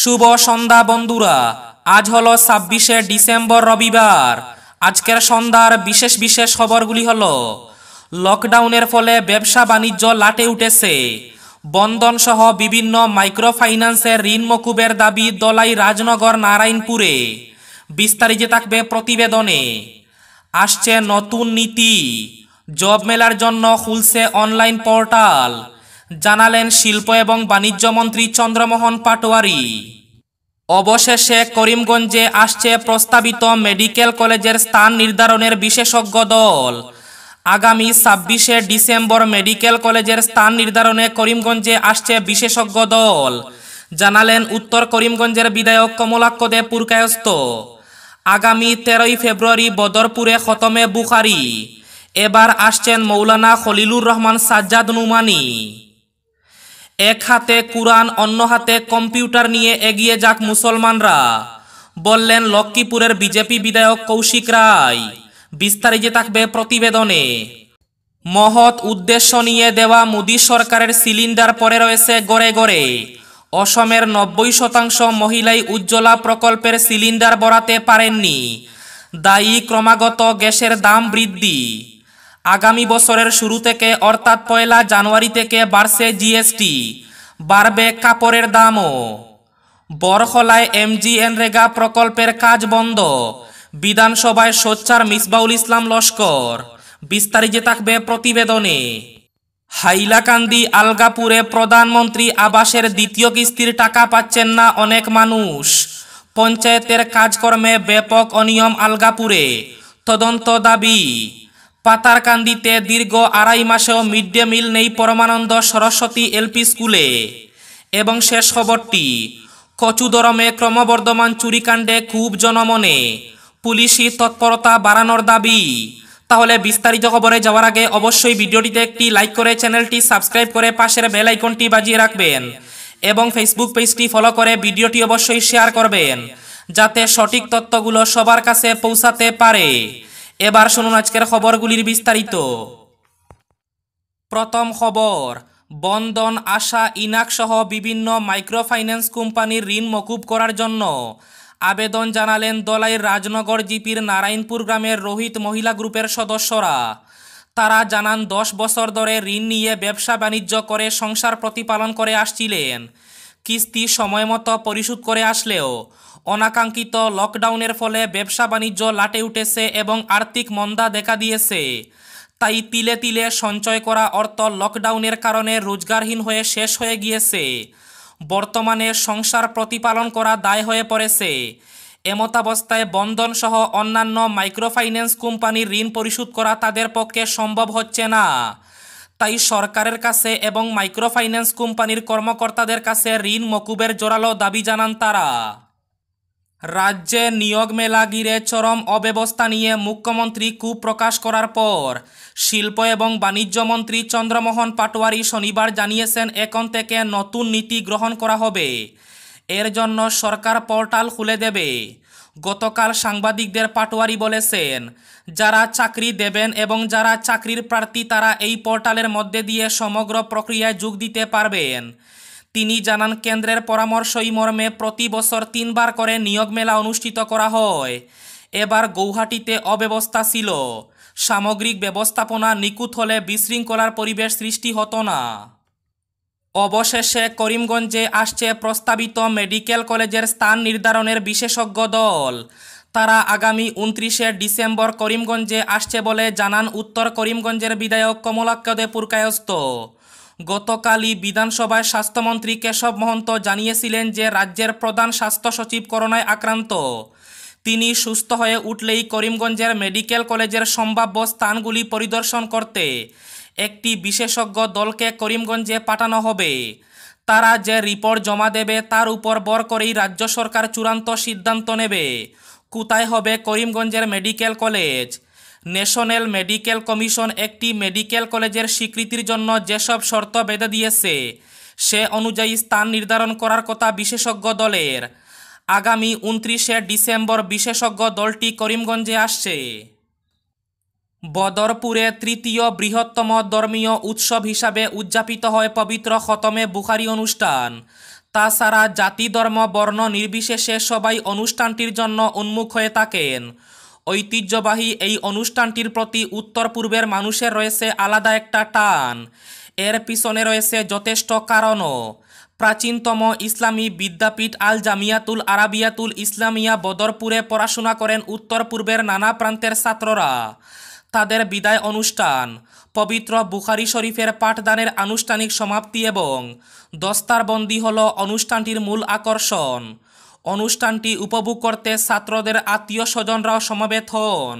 শুভ সন্ধ্যা বন্ধুরা আজ হলো ছাব্বিশে ডিসেম্বর রবিবার আজকের সন্ধ্যার বিশেষ বিশেষ খবরগুলি হলো লকডাউনের ফলে ব্যবসা বাণিজ্য লাটে উঠেছে বন্ধন সহ বিভিন্ন মাইক্রো ফাইন্যান্সের ঋণ মকুবের দাবি দলাই রাজনগর নারায়ণপুরে বিস্তারিত থাকবে প্রতিবেদনে আসছে নতুন নীতি জব মেলার জন্য খুলছে অনলাইন পোর্টাল জানালেন শিল্প এবং বাণিজ্য মন্ত্রী চন্দ্রমোহন পাটোয়ারি অবশেষে করিমগঞ্জে আসছে প্রস্তাবিত মেডিকেল কলেজের স্থান নির্ধারণের বিশেষজ্ঞ দল আগামী ছাব্বিশে ডিসেম্বর মেডিকেল কলেজের স্থান নির্ধারণে করিমগঞ্জে আসছে বিশেষজ্ঞ দল জানালেন উত্তর করিমগঞ্জের বিধায়ক কমলাক্ষ দে পুরকায়স্ত আগামী তেরোই ফেব্রুয়ারি বদরপুরে খতমে বুখারি এবার আসছেন মৌলানা খলিলুর রহমান সাজ্জাদ নুমানি এক হাতে কুরআন অন্য হাতে কম্পিউটার নিয়ে এগিয়ে যাক মুসলমানরা বললেন লক্ষ্মীপুরের বিজেপি বিধায়ক কৌশিক রায় বিস্তারিত থাকবে প্রতিবেদনে মহৎ উদ্দেশ্য নিয়ে দেওয়া মোদী সরকারের সিলিন্ডার পরে রয়েছে গড়ে গড়ে অসমের নব্বই শতাংশ মহিলাই উজ্জ্বলা প্রকল্পের সিলিন্ডার বরাতে পারেননি দায়ী ক্রমাগত গ্যাসের দাম বৃদ্ধি আগামী বছরের শুরু থেকে অর্থাৎ পয়লা জানুয়ারি থেকে বাড়ছে জিএসটি বাড়বে কাপড়ের দামও বরখলায় এমজিএন রেগা প্রকল্পের কাজ বন্ধ বিধানসভায় সোচ্চার মিসবাউল ইসলাম লস্কর বিস্তারিত থাকবে প্রতিবেদনে হাইলাকান্দি আলগাপুরে প্রধানমন্ত্রী আবাসের দ্বিতীয় কিস্তির টাকা পাচ্ছেন না অনেক মানুষ পঞ্চায়েতের কাজকর্মে ব্যাপক অনিয়ম আলগাপুরে তদন্ত দাবি পাতার কান্দিতে দীর্ঘ আড়াই মাসেও মিড ডে মিল নেই পরমানন্দ সরস্বতী এলপি স্কুলে এবং শেষ খবরটি কচুদরমে ক্রমবর্ধমান চুরিকাণ্ডে খুব জনমনে পুলিশি তৎপরতা বাড়ানোর দাবি তাহলে বিস্তারিত খবরে যাওয়ার আগে অবশ্যই ভিডিওটিতে একটি লাইক করে চ্যানেলটি সাবস্ক্রাইব করে পাশের বেল আইকনটি বাজিয়ে রাখবেন এবং ফেসবুক পেজটি ফলো করে ভিডিওটি অবশ্যই শেয়ার করবেন যাতে সঠিক তথ্যগুলো সবার কাছে পৌঁছাতে পারে এবার শুনুন আজকের খবরগুলির বিস্তারিত প্রথম খবর বন্ধন আশা ইনাক সহ বিভিন্ন মাইক্রোফাইন্যান্স কোম্পানির ঋণ মকুব করার জন্য আবেদন জানালেন দলাই রাজনগর জিপির নারায়ণপুর গ্রামের রোহিত মহিলা গ্রুপের সদস্যরা তারা জানান দশ বছর ধরে ঋণ নিয়ে ব্যবসা বাণিজ্য করে সংসার প্রতিপালন করে আসছিলেন কিস্তি সময় মতো পরিশোধ করে আসলেও অনাকাঙ্ক্ষিত লকডাউনের ফলে ব্যবসা বাণিজ্য লাটে উঠেছে এবং আর্থিক মন্দা দেখা দিয়েছে তাই তিলে তিলে সঞ্চয় করা অর্থ লকডাউনের কারণে রোজগারহীন হয়ে শেষ হয়ে গিয়েছে বর্তমানে সংসার প্রতিপালন করা দায় হয়ে পড়েছে এমতাবস্থায় বন্ধনসহ অন্যান্য মাইক্রোফাইন্যান্স কোম্পানির ঋণ পরিশোধ করা তাদের পক্ষে সম্ভব হচ্ছে না তাই সরকারের কাছে এবং মাইক্রোফাইন্যান্স কোম্পানির কর্মকর্তাদের কাছে ঋণ মকুবের জোরালো দাবি জানান তারা রাজ্যে নিয়োগ মেলা গিরে চরম অব্যবস্থা নিয়ে মুখ্যমন্ত্রী কু প্রকাশ করার পর শিল্প এবং বাণিজ্য মন্ত্রী চন্দ্রমোহন পাটোয়ারি শনিবার জানিয়েছেন এখন থেকে নতুন নীতি গ্রহণ করা হবে এর জন্য সরকার পোর্টাল খুলে দেবে গতকাল সাংবাদিকদের পাটোয়ারি বলেছেন যারা চাকরি দেবেন এবং যারা চাকরির প্রার্থী তারা এই পোর্টালের মধ্যে দিয়ে সমগ্র প্রক্রিয়ায় যোগ দিতে পারবেন তিনি জানান কেন্দ্রের পরামর্শই মর্মে প্রতি বছর তিনবার করে নিয়োগ মেলা অনুষ্ঠিত করা হয় এবার গৌহাটিতে অব্যবস্থা ছিল সামগ্রিক ব্যবস্থাপনা নিকুত হলে বিশৃঙ্খলার পরিবেশ সৃষ্টি হতো না অবশেষে করিমগঞ্জে আসছে প্রস্তাবিত মেডিকেল কলেজের স্থান নির্ধারণের বিশেষজ্ঞ দল তারা আগামী উনত্রিশে ডিসেম্বর করিমগঞ্জে আসছে বলে জানান উত্তর করিমগঞ্জের বিধায়ক কমলাক্ষদে পুরকায়স্থ গতকালই বিধানসভায় স্বাস্থ্যমন্ত্রী কেশব মহন্ত জানিয়েছিলেন যে রাজ্যের প্রধান স্বাস্থ্য সচিব করোনায় আক্রান্ত তিনি সুস্থ হয়ে উঠলেই করিমগঞ্জের মেডিকেল কলেজের সম্ভাব্য স্থানগুলি পরিদর্শন করতে একটি বিশেষজ্ঞ দলকে করিমগঞ্জে পাঠানো হবে তারা যে রিপোর্ট জমা দেবে তার উপর বর করেই রাজ্য সরকার চূড়ান্ত সিদ্ধান্ত নেবে কোথায় হবে করিমগঞ্জের medical college National Medical Commission একটি মেডিকেল কলেজের স্বীকৃতির জন্য যেসব শর্ত বেঁধে দিয়েছে সে অনুযায়ী স্থান নির্ধারণ করার কথা বিশেষজ্ঞ দলের আগামী উনত্রিশে ডিসেম্বর বিশেষজ্ঞ দলটি করিমগঞ্জে আসছে বদরপুরে তৃতীয় বৃহত্তম ধর্মীয় উৎসব হিসাবে উদযাপিত হয় পবিত্র খতমে বুখারি অনুষ্ঠান তাছাড়া জাতি ধর্ম বর্ণ নির্বিশেষে সবাই অনুষ্ঠানটির জন্য উন্মুখ হয়ে থাকেন ঐতিহ্যবাহী এই অনুষ্ঠানটির প্রতি উত্তর পূর্বের মানুষের রয়েছে আলাদা একটা টান এর পিছনে রয়েছে যথেষ্ট কারণও প্রাচীনতম ইসলামী বিদ্যাপীঠ আল জামিয়াতুল আরাবিয়াতুল ইসলামিয়া বদরপুরে পড়াশোনা করেন উত্তর পূর্বের নানা প্রান্তের ছাত্ররা তাদের বিদায় অনুষ্ঠান পবিত্র বুখারি শরীফের পাঠদানের আনুষ্ঠানিক সমাপ্তি এবং দস্তারবন্দি হল অনুষ্ঠানটির মূল আকর্ষণ অনুষ্ঠানটি উপভোগ করতে ছাত্রদের আত্মীয় স্বজনরাও সমবেত হন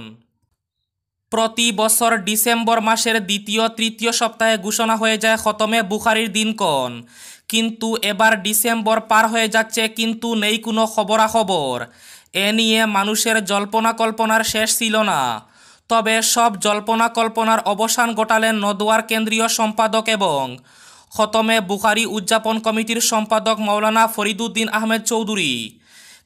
প্রতি বছর ডিসেম্বর মাসের দ্বিতীয় তৃতীয় সপ্তাহে ঘোষণা হয়ে যায় খতমে বুখারির দিনকণ কিন্তু এবার ডিসেম্বর পার হয়ে যাচ্ছে কিন্তু নেই কোনো খবরাখবর এ নিয়ে মানুষের জল্পনা কল্পনার শেষ ছিল না তবে সব জল্পনা কল্পনার অবসান ঘটালেন নদোয়ার কেন্দ্রীয় সম্পাদক এবং খতমে বুখারি উদযাপন কমিটির সম্পাদক মৌলানা ফরিদুদ্দিন আহমেদ চৌধুরী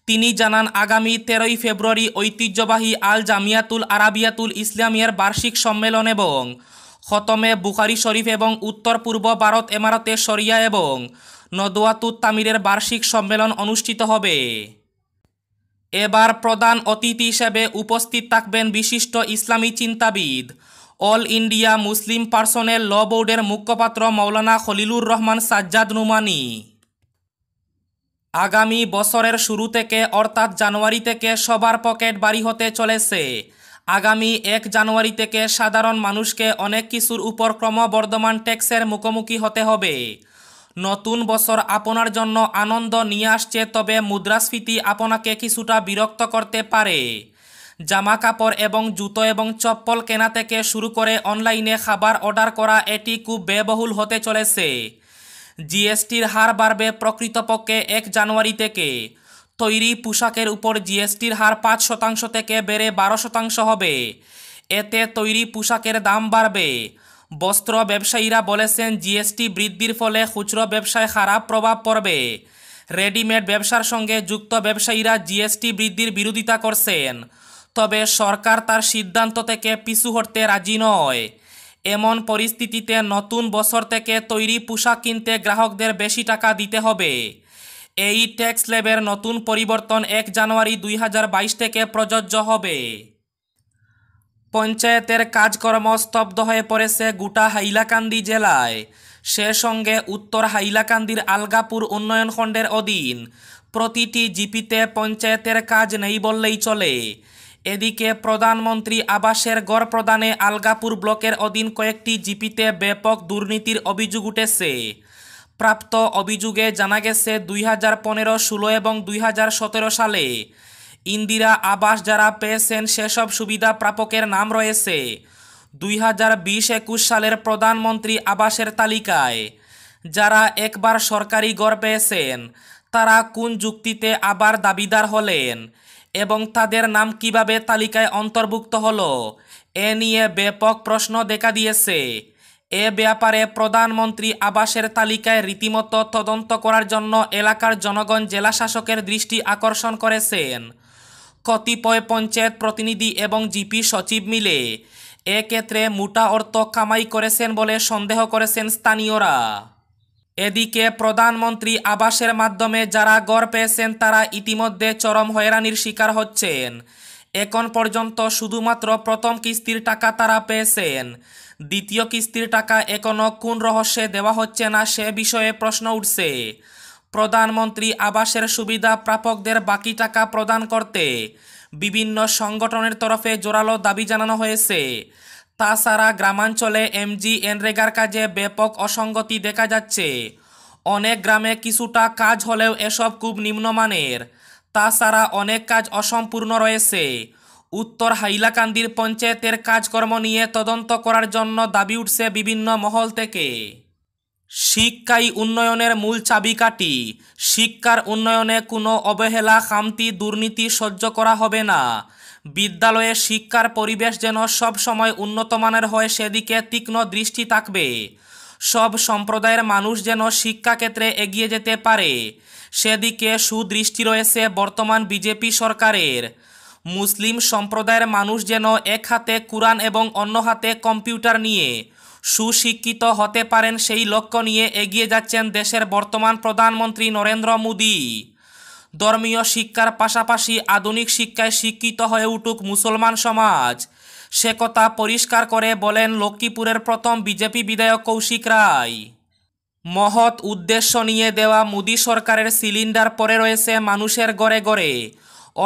তিনি জানান আগামী তেরোই ফেব্রুয়ারি ঐতিহ্যবাহী আল জামিয়াতুল আরাবিয়াতুল ইসলামিয়ার বার্ষিক সম্মেলন এবং খতমে বুখারি শরীফ এবং উত্তর পূর্ব ভারত এমারতে শরিয়া এবং নদোয়াতুত তামিরের বার্ষিক সম্মেলন অনুষ্ঠিত হবে এবার প্রধান অতিথি হিসেবে উপস্থিত থাকবেন বিশিষ্ট ইসলামী চিন্তাবিদ অল ইন্ডিয়া মুসলিম পার্সনের ল বোর্ডের মুখপাত্র মৌলানা খলিলুর রহমান সাজ্জাদ নুমানি আগামী বছরের শুরু থেকে অর্থাৎ জানুয়ারি থেকে সবার পকেট বাড়ি হতে চলেছে আগামী এক জানুয়ারি থেকে সাধারণ মানুষকে অনেক কিছুর উপর ক্রমবর্ধমান ট্যাক্সের মুখোমুখি হতে হবে নতুন বছর আপনার জন্য আনন্দ নিয়ে আসছে তবে মুদ্রাস্ফীতি আপনাকে কিছুটা বিরক্ত করতে পারে জামা কাপড় এবং জুতো এবং চপ্পল কেনা থেকে শুরু করে অনলাইনে খাবার অর্ডার করা এটি খুব ব্যয়বহুল হতে চলেছে জিএসটির হার বাড়বে প্রকৃতপক্ষে এক জানুয়ারি থেকে তৈরি পোশাকের উপর জিএসটির হার পাঁচ শতাংশ থেকে বেড়ে বারো শতাংশ হবে এতে তৈরি পোশাকের দাম বাড়বে বস্ত্র ব্যবসায়ীরা বলেছেন জিএসটি বৃদ্ধির ফলে খুচরো ব্যবসায় খারাপ প্রভাব পড়বে রেডিমেড ব্যবসার সঙ্গে যুক্ত ব্যবসায়ীরা জিএসটি বৃদ্ধির বিরোধিতা করছেন তবে সরকার তার সিদ্ধান্ত থেকে পিছু হটতে রাজি নয় এমন পরিস্থিতিতে নতুন বছর থেকে তৈরি পোশাক কিনতে গ্রাহকদের বেশি টাকা দিতে হবে এই ট্যাক্স লেবের নতুন পরিবর্তন এক জানুয়ারি দুই থেকে প্রযোজ্য হবে পঞ্চায়েতের কাজকর্ম স্তব্ধ হয়ে পড়েছে গোটা হাইলাকান্দি জেলায় সে সঙ্গে উত্তর হাইলাকান্দির আলগাপুর উন্নয়ন খণ্ডের অধীন প্রতিটি জিপিতে পঞ্চায়েতের কাজ নেই বললেই চলে এদিকে প্রধানমন্ত্রী আবাসের গড় প্রদানে আলগাপুর ব্লকের অধীন কয়েকটি জিপিতে ব্যাপক দুর্নীতির অভিযোগ উঠেছে প্রাপ্ত অভিযোগে জানা গেছে দুই হাজার পনেরো ষোলো এবং দুই হাজার সতেরো সালে ইন্দিরা আবাস যারা পেয়েছেন সেসব সুবিধা প্রাপকের নাম রয়েছে দুই হাজার বিশ একুশ সালের প্রধানমন্ত্রী আবাসের তালিকায় যারা একবার সরকারি গড় পেয়েছেন তারা কোন যুক্তিতে আবার দাবিদার হলেন এবং তাদের নাম কিভাবে তালিকায় অন্তর্ভুক্ত হল এ নিয়ে ব্যাপক প্রশ্ন দেখা দিয়েছে এ ব্যাপারে প্রধানমন্ত্রী আবাসের তালিকায় রীতিমতো তদন্ত করার জন্য এলাকার জনগণ জেলা শাসকের দৃষ্টি আকর্ষণ করেছেন কতিপয় পঞ্চায়েত প্রতিনিধি এবং জিপি সচিব মিলে এক্ষেত্রে মোটা অর্থ কামাই করেছেন বলে সন্দেহ করেছেন স্থানীয়রা এদিকে প্রধানমন্ত্রী আবাসের মাধ্যমে যারা গড় পেয়েছেন তারা ইতিমধ্যে চরম হয়রানির শিকার হচ্ছেন এখন পর্যন্ত শুধুমাত্র প্রথম কিস্তির টাকা তারা পেয়েছেন দ্বিতীয় কিস্তির টাকা এখনও কোন রহস্যে দেওয়া হচ্ছে না সে বিষয়ে প্রশ্ন উঠছে প্রধানমন্ত্রী আবাসের সুবিধা প্রাপকদের বাকি টাকা প্রদান করতে বিভিন্ন সংগঠনের তরফে জোরালো দাবি জানানো হয়েছে তাছাড়া গ্রামাঞ্চলে এমজি এনরেগার কাজে ব্যাপক অসঙ্গতি দেখা যাচ্ছে অনেক গ্রামে কিছুটা কাজ হলেও এসব খুব নিম্নমানের তাছাড়া অনেক কাজ অসম্পূর্ণ রয়েছে উত্তর হাইলাকান্দির পঞ্চায়েতের কাজকর্ম নিয়ে তদন্ত করার জন্য দাবি উঠছে বিভিন্ন মহল থেকে শিক্ষাই উন্নয়নের মূল চাবিকাঠি শিক্ষার উন্নয়নে কোনো অবহেলা খামতি দুর্নীতি সহ্য করা হবে না বিদ্যালয়ে শিক্ষার পরিবেশ যেন সব সময় উন্নতমানের হয় সেদিকে তীক্ষ্ণ দৃষ্টি থাকবে সব সম্প্রদায়ের মানুষ যেন শিক্ষাক্ষেত্রে এগিয়ে যেতে পারে সেদিকে সুদৃষ্টি রয়েছে বর্তমান বিজেপি সরকারের মুসলিম সম্প্রদায়ের মানুষ যেন এক হাতে কোরআন এবং অন্য হাতে কম্পিউটার নিয়ে সুশিক্ষিত হতে পারেন সেই লক্ষ্য নিয়ে এগিয়ে যাচ্ছেন দেশের বর্তমান প্রধানমন্ত্রী নরেন্দ্র মোদী ধর্মীয় শিক্ষার পাশাপাশি আধুনিক শিক্ষায় শিক্ষিত হয়ে উঠুক মুসলমান সমাজ সে কথা পরিষ্কার করে বলেন লক্ষ্মীপুরের প্রথম বিজেপি বিধায়ক কৌশিক রায় মহৎ উদ্দেশ্য নিয়ে দেওয়া মোদী সরকারের সিলিন্ডার পরে রয়েছে মানুষের গড়ে গড়ে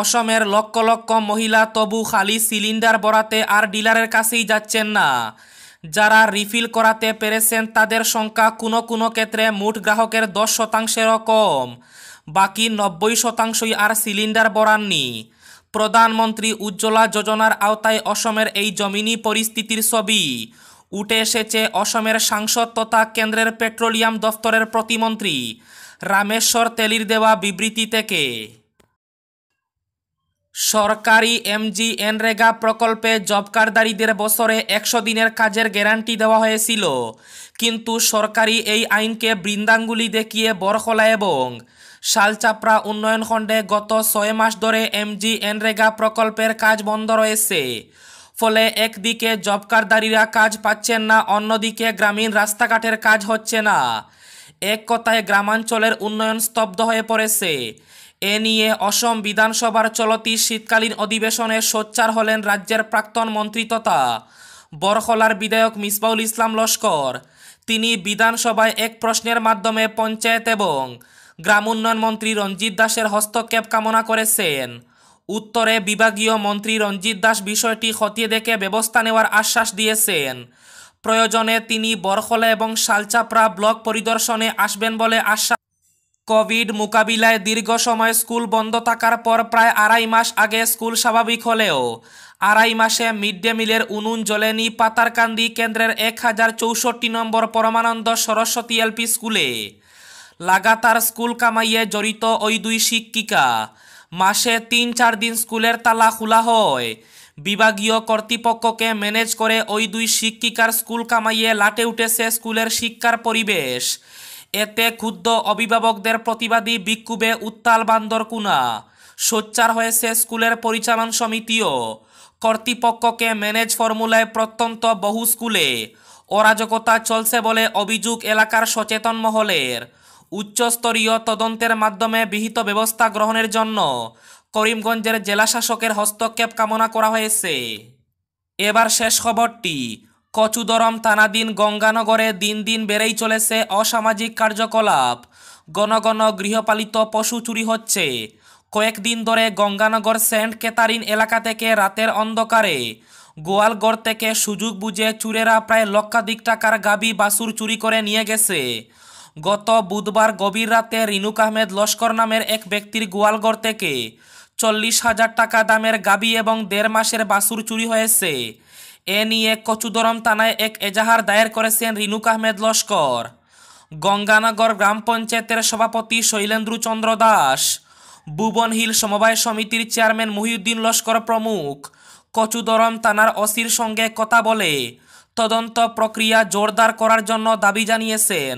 অসমের লক্ষ লক্ষ মহিলা তবু খালি সিলিন্ডার বরাতে আর ডিলারের কাছেই যাচ্ছেন না যারা রিফিল করাতে পেরেছেন তাদের সংখ্যা কোনো কোনো ক্ষেত্রে মোট গ্রাহকের দশ শতাংশেরও কম বাকি নব্বই শতাংশই আর সিলিন্ডার বরাননি প্রধানমন্ত্রী উজ্জ্বলা যোজনার আওতায় অসমের এই জমিনি পরিস্থিতির ছবি উঠে এসেছে অসমের সাংসদ তথা কেন্দ্রের পেট্রোলিয়াম দফতরের প্রতিমন্ত্রী রামেশ্বর তেলির দেওয়া বিবৃতি থেকে সরকারি এমজি এনরেগা প্রকল্পে জব বছরে একশো দিনের কাজের গ্যারান্টি দেওয়া হয়েছিল কিন্তু সরকারি এই আইনকে বৃন্দাঙ্গুলি দেখিয়ে বরখলা এবং শালচাপড়া উন্নয়ন খণ্ডে গত ছয় মাস ধরে এমজি এনরেগা প্রকল্পের কাজ বন্ধ রয়েছে ফলে একদিকে জবকারদারীরা কাজ পাচ্ছেন না অন্যদিকে গ্রামীণ রাস্তাঘাটের কাজ হচ্ছে না এক কথায় গ্রামাঞ্চলের উন্নয়ন স্তব্ধ হয়ে পড়েছে এ নিয়ে অসম বিধানসভার চলতি শীতকালীন অধিবেশনে সোচ্চার হলেন রাজ্যের প্রাক্তন মন্ত্রী তথা বরখলার বিধায়ক মিসবাউল ইসলাম লস্কর তিনি বিধানসভায় এক প্রশ্নের মাধ্যমে পঞ্চায়েত এবং গ্রাম উন্নয়ন মন্ত্রী রঞ্জিত দাসের হস্তক্ষেপ কামনা করেছেন উত্তরে বিভাগীয় মন্ত্রী রঞ্জিত দাস বিষয়টি খতিয়ে দেখে ব্যবস্থা নেওয়ার আশ্বাস দিয়েছেন প্রয়োজনে তিনি বরখলা এবং শালচাপড়া ব্লক পরিদর্শনে আসবেন বলে আশ্বাস কোভিড মোকাবিলায় দীর্ঘ সময় স্কুল বন্ধ থাকার পর প্রায় আড়াই মাস আগে স্কুল স্বাভাবিক হলেও আড়াই মাসে মিড ডে মিলের উনুন জ্বলেনি পাতারকান্দি কেন্দ্রের এক হাজার চৌষট্টি নম্বর পরমানন্দ সরস্বতী এলপি স্কুলে লাগাতার স্কুল কামাইয়ে জড়িত ওই দুই শিক্ষিকা মাসে তিন চার দিন স্কুলের তালা খোলা হয় বিভাগীয় কর্তৃপক্ষকে ম্যানেজ করে ওই দুই শিক্ষিকার স্কুল কামাইয়ে লাটে উঠেছে স্কুলের শিক্ষার পরিবেশ এতে ক্ষুদ্র অভিভাবকদের প্রতিবাদী বিক্ষোভে উত্তাল বান্দরকুনা সোচ্চার হয়েছে স্কুলের পরিচালন সমিতিও কর্তৃপক্ষকে ম্যানেজ ফর্মুলায় প্রত্যন্ত বহু স্কুলে অরাজকতা চলছে বলে অভিযোগ এলাকার সচেতন মহলের উচ্চস্তরীয় তদন্তের মাধ্যমে বিহিত ব্যবস্থা গ্রহণের জন্য করিমগঞ্জের জেলাশাসকের হস্তক্ষেপ কামনা করা হয়েছে এবার শেষ খবরটি কচুদরম থানাধীন গঙ্গানগরে দিন দিন বেড়েই চলেছে অসামাজিক কার্যকলাপ গণ গণ গৃহপালিত পশু চুরি হচ্ছে কয়েকদিন ধরে গঙ্গানগর সেন্ট কেতারিন এলাকা থেকে রাতের অন্ধকারে গোয়ালগড় থেকে সুযোগ বুঝে চুরেরা প্রায় লক্ষাধিক টাকার গাবি বাসুর চুরি করে নিয়ে গেছে গত বুধবার গভীর রাতে রিনুক আহমেদ লস্কর নামের এক ব্যক্তির গোয়ালঘর থেকে চল্লিশ হাজার টাকা দামের গাবি এবং দেড় মাসের বাসুর চুরি হয়েছে এ নিয়ে কচুদরম থানায় এক এজাহার দায়ের করেছেন রিনুক আহমেদ লস্কর গঙ্গানগর গ্রাম পঞ্চায়েতের সভাপতি শৈলেন্দ্র চন্দ্র দাস ভুবন হিল সমবায় সমিতির চেয়ারম্যান মহিউদ্দিন লস্কর প্রমুখ কচুদরম থানার অসির সঙ্গে কথা বলে তদন্ত প্রক্রিয়া জোরদার করার জন্য দাবি জানিয়েছেন